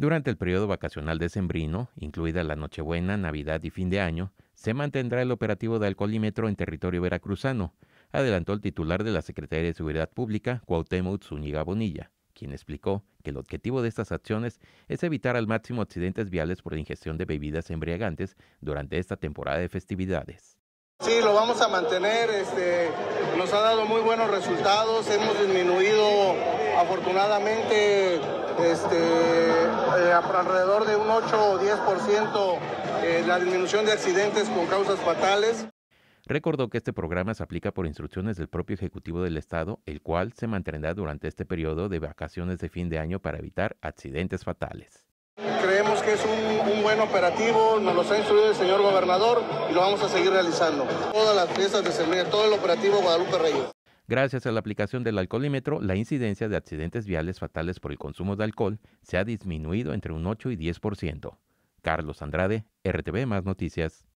Durante el periodo vacacional de sembrino, incluida la Nochebuena, Navidad y fin de año, se mantendrá el operativo de alcoholímetro en territorio veracruzano, adelantó el titular de la Secretaría de Seguridad Pública, Cuauhtémoc Zúñiga Bonilla, quien explicó que el objetivo de estas acciones es evitar al máximo accidentes viales por ingestión de bebidas embriagantes durante esta temporada de festividades. Sí, lo vamos a mantener, este, nos ha dado muy buenos resultados, hemos disminuido afortunadamente este, por alrededor de un 8 o 10% eh, la disminución de accidentes con causas fatales. Recordó que este programa se aplica por instrucciones del propio Ejecutivo del Estado, el cual se mantendrá durante este periodo de vacaciones de fin de año para evitar accidentes fatales. Creemos que es un, buen operativo, nos lo ha instruido el señor gobernador y lo vamos a seguir realizando. Todas las piezas de Semilla, todo el operativo Guadalupe Reyes. Gracias a la aplicación del alcoholímetro, la incidencia de accidentes viales fatales por el consumo de alcohol se ha disminuido entre un 8 y 10%. Carlos Andrade, RTV Más Noticias.